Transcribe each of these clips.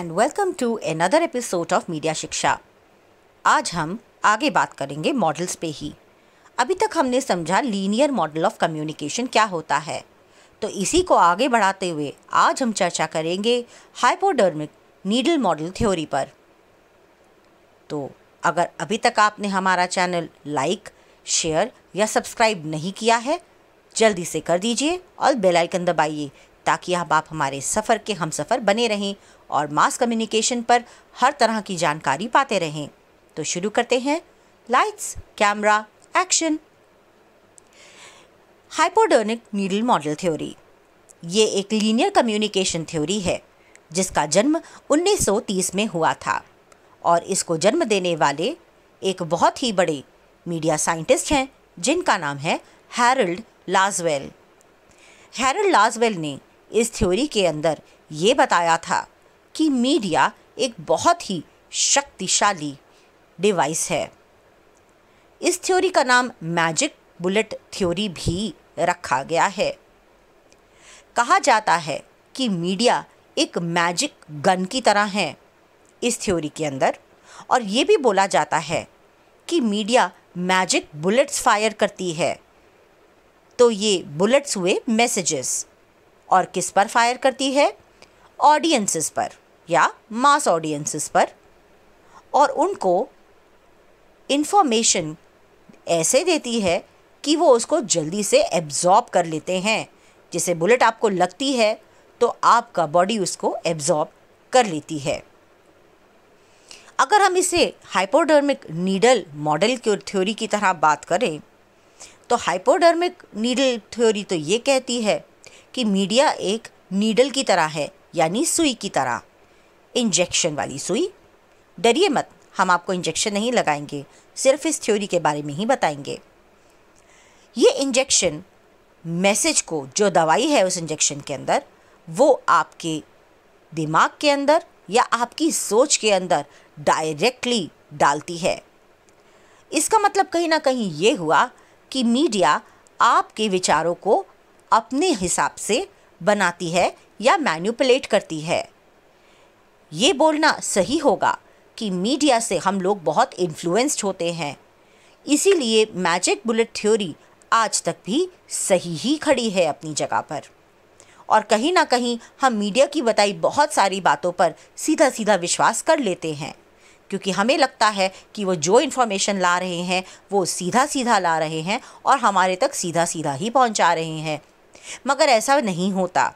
and welcome to another episode of media Shiksha आज हम आगे बात करेंगे मॉडल्स पे ही अभी तक हमने समझा लीनियर मॉडल ऑफ कम्युनिकेशन क्या होता है तो इसी को आगे बढ़ाते हुए आज हम चर्चा करेंगे हाइपोडर्मिक नीडल मॉडल थ्योरी पर तो अगर अभी तक आपने हमारा चैनल लाइक शेयर या सब्सक्राइब नहीं किया है जल्दी से कर दीजिए और बेल आइकन दबाइए ताकि अब आप हमारे सफ़र के हम सफ़र बने रहें और मास कम्युनिकेशन पर हर तरह की जानकारी पाते रहें तो शुरू करते हैं lights camera action hypodermic needle model theory ये एक लीनियर कम्युनिकेशन थ्योरी है जिसका जन्म 1930 में हुआ था और इसको जन्म देने वाले एक बहुत ही बड़े मीडिया साइंटिस्ट हैं जिनका नाम है हैरल्ड लाजवेल हैरल्ड लाजवेल ने इस थ्योरी के अंदर ये बताया था कि मीडिया एक बहुत ही शक्तिशाली डिवाइस है इस थ्योरी का नाम मैजिक बुलेट थ्योरी भी रखा गया है कहा जाता है कि मीडिया एक मैजिक गन की तरह है इस थ्योरी के अंदर और ये भी बोला जाता है कि मीडिया मैजिक बुलेट्स फायर करती है तो ये बुलेट्स हुए मैसेजेस और किस पर फायर करती है ऑडियंसिस पर या मास ऑडियंसिस पर और उनको इन्फॉर्मेशन ऐसे देती है कि वो उसको जल्दी से एब्जॉर्ब कर लेते हैं जैसे बुलेट आपको लगती है तो आपका बॉडी उसको एब्जॉर्ब कर लेती है अगर हम इसे हाइपोडर्मिक नीडल मॉडल की थ्योरी की तरह बात करें तो हाइपोडर्मिक नीडल थ्योरी तो ये कहती है कि मीडिया एक नीडल की तरह है यानी सुई की तरह इंजेक्शन वाली सुई डरिए मत हम आपको इंजेक्शन नहीं लगाएंगे सिर्फ इस थ्योरी के बारे में ही बताएंगे ये इंजेक्शन मैसेज को जो दवाई है उस इंजेक्शन के अंदर वो आपके दिमाग के अंदर या आपकी सोच के अंदर डायरेक्टली डालती है इसका मतलब कहीं ना कहीं ये हुआ कि मीडिया आपके विचारों को अपने हिसाब से बनाती है या मैन्यूपलेट करती है ये बोलना सही होगा कि मीडिया से हम लोग बहुत इन्फ्लुएंस्ड होते हैं इसीलिए मैजिक बुलेट थ्योरी आज तक भी सही ही खड़ी है अपनी जगह पर और कहीं ना कहीं हम मीडिया की बताई बहुत सारी बातों पर सीधा सीधा विश्वास कर लेते हैं क्योंकि हमें लगता है कि वो जो इन्फॉर्मेशन ला रहे हैं वो सीधा सीधा ला रहे हैं और हमारे तक सीधा सीधा ही पहुंचा रहे हैं मगर ऐसा नहीं होता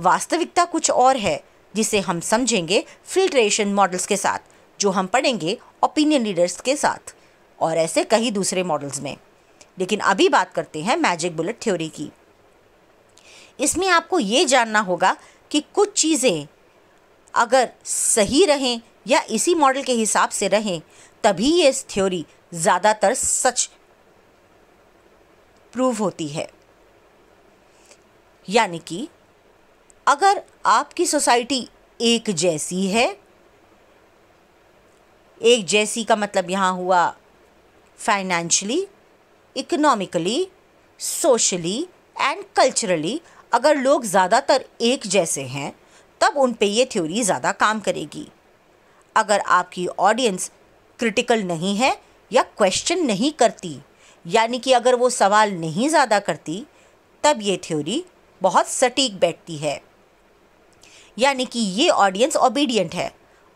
वास्तविकता कुछ और है जिसे हम समझेंगे फिल्ट्रेशन मॉडल्स के साथ जो हम पढ़ेंगे ओपिनियन लीडर्स के साथ और ऐसे कई दूसरे मॉडल्स में लेकिन अभी बात करते हैं मैजिक बुलेट थ्योरी की इसमें आपको ये जानना होगा कि कुछ चीज़ें अगर सही रहें या इसी मॉडल के हिसाब से रहें तभी ये थ्योरी ज़्यादातर सच प्रूव होती है यानी कि अगर आपकी सोसाइटी एक जैसी है एक जैसी का मतलब यहाँ हुआ financially economically socially and culturally अगर लोग ज़्यादातर एक जैसे हैं तब उन पे ये थ्योरी ज़्यादा काम करेगी अगर आपकी ऑडियंस क्रिटिकल नहीं है या क्वेश्चन नहीं करती यानी कि अगर वो सवाल नहीं ज़्यादा करती तब ये थ्योरी बहुत सटीक बैठती है यानी कि ये ऑडियंस ओबीडियंट है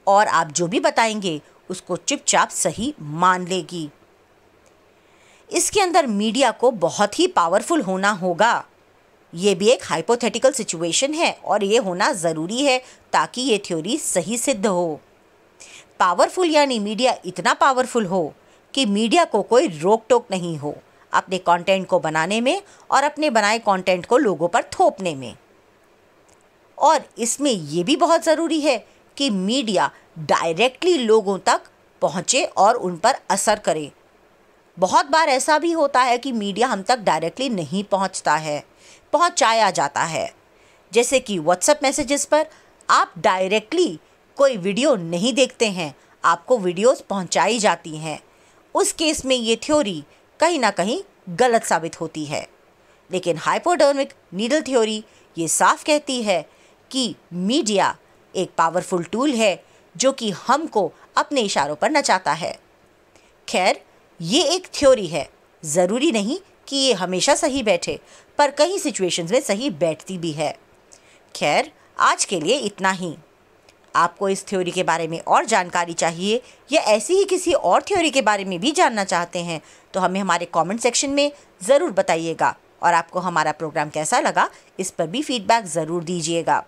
और आप जो भी बताएंगे उसको चुपचाप सही मान लेगी इसके अंदर मीडिया को बहुत ही पावरफुल होना होगा ये भी एक हाइपोथेटिकल सिचुएशन है और ये होना ज़रूरी है ताकि ये थ्योरी सही सिद्ध हो पावरफुल यानी मीडिया इतना पावरफुल हो कि मीडिया को कोई रोक टोक नहीं हो अपने कंटेंट को बनाने में और अपने बनाए कंटेंट को लोगों पर थोपने में और इसमें ये भी बहुत ज़रूरी है कि मीडिया डायरेक्टली लोगों तक पहुँचे और उन पर असर करे बहुत बार ऐसा भी होता है कि मीडिया हम तक डायरेक्टली नहीं पहुँचता है पहुँचाया जाता है जैसे कि व्हाट्सएप मैसेजेस पर आप डायरेक्टली कोई वीडियो नहीं देखते हैं आपको वीडियोस पहुंचाई जाती हैं उस केस में ये थ्योरी कहीं ना कहीं गलत साबित होती है लेकिन हाइपोडर्मिक नीडल थ्योरी ये साफ कहती है कि मीडिया एक पावरफुल टूल है जो कि हमको अपने इशारों पर नचाता है खैर ये एक थ्योरी है ज़रूरी नहीं कि ये हमेशा सही बैठे पर कई सिचुएशंस में सही बैठती भी है खैर आज के लिए इतना ही आपको इस थ्योरी के बारे में और जानकारी चाहिए या ऐसी ही किसी और थ्योरी के बारे में भी जानना चाहते हैं तो हमें हमारे कमेंट सेक्शन में ज़रूर बताइएगा और आपको हमारा प्रोग्राम कैसा लगा इस पर भी फीडबैक ज़रूर दीजिएगा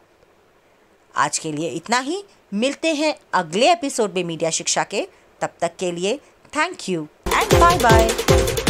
आज के लिए इतना ही मिलते हैं अगले एपिसोड में मीडिया शिक्षा के तब तक के लिए thank you and bye bye